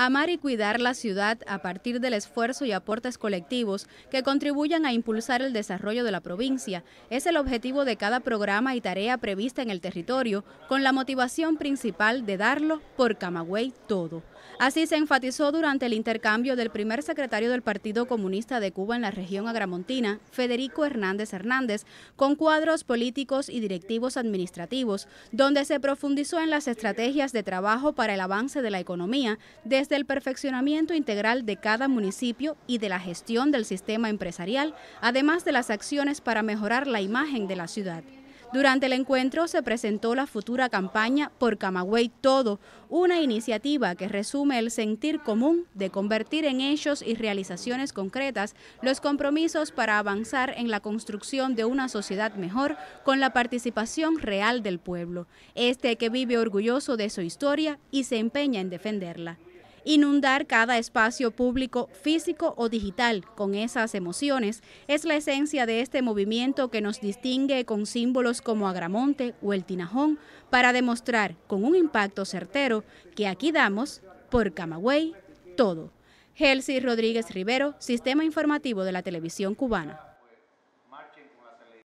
Amar y cuidar la ciudad a partir del esfuerzo y aportes colectivos que contribuyan a impulsar el desarrollo de la provincia es el objetivo de cada programa y tarea prevista en el territorio, con la motivación principal de darlo por Camagüey todo. Así se enfatizó durante el intercambio del primer secretario del Partido Comunista de Cuba en la región agramontina, Federico Hernández Hernández, con cuadros políticos y directivos administrativos, donde se profundizó en las estrategias de trabajo para el avance de la economía desde del perfeccionamiento integral de cada municipio y de la gestión del sistema empresarial, además de las acciones para mejorar la imagen de la ciudad. Durante el encuentro se presentó la futura campaña Por Camagüey Todo, una iniciativa que resume el sentir común de convertir en hechos y realizaciones concretas los compromisos para avanzar en la construcción de una sociedad mejor con la participación real del pueblo, este que vive orgulloso de su historia y se empeña en defenderla. Inundar cada espacio público, físico o digital, con esas emociones es la esencia de este movimiento que nos distingue con símbolos como Agramonte o el Tinajón para demostrar con un impacto certero que aquí damos, por Camagüey, todo. Helsi Rodríguez Rivero, Sistema Informativo de la Televisión Cubana.